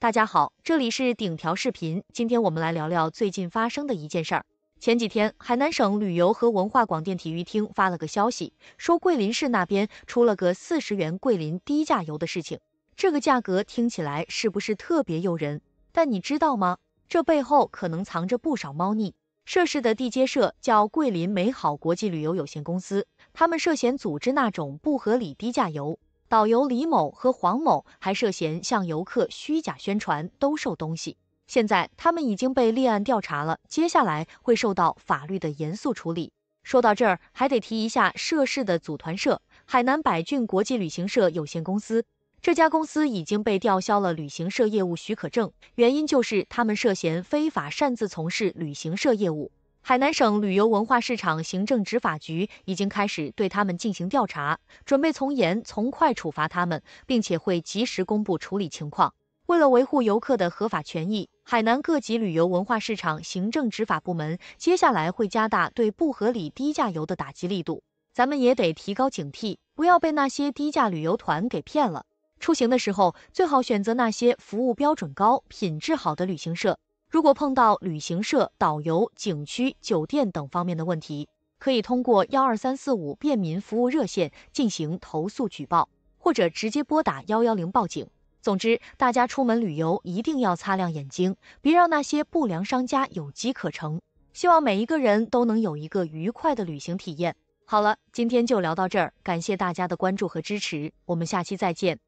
大家好，这里是顶条视频。今天我们来聊聊最近发生的一件事儿。前几天，海南省旅游和文化广电体育厅发了个消息，说桂林市那边出了个四十元桂林低价游的事情。这个价格听起来是不是特别诱人？但你知道吗？这背后可能藏着不少猫腻。涉事的地接社叫桂林美好国际旅游有限公司，他们涉嫌组织那种不合理低价游。导游李某和黄某还涉嫌向游客虚假宣传、兜售东西，现在他们已经被立案调查了，接下来会受到法律的严肃处理。说到这儿，还得提一下涉事的组团社——海南百骏国际旅行社有限公司，这家公司已经被吊销了旅行社业务许可证，原因就是他们涉嫌非法擅自从事旅行社业务。海南省旅游文化市场行政执法局已经开始对他们进行调查，准备从严从快处罚他们，并且会及时公布处理情况。为了维护游客的合法权益，海南各级旅游文化市场行政执法部门接下来会加大对不合理低价游的打击力度。咱们也得提高警惕，不要被那些低价旅游团给骗了。出行的时候最好选择那些服务标准高、品质好的旅行社。如果碰到旅行社、导游、景区、酒店等方面的问题，可以通过幺二三四五便民服务热线进行投诉举报，或者直接拨打幺幺零报警。总之，大家出门旅游一定要擦亮眼睛，别让那些不良商家有机可乘。希望每一个人都能有一个愉快的旅行体验。好了，今天就聊到这儿，感谢大家的关注和支持，我们下期再见。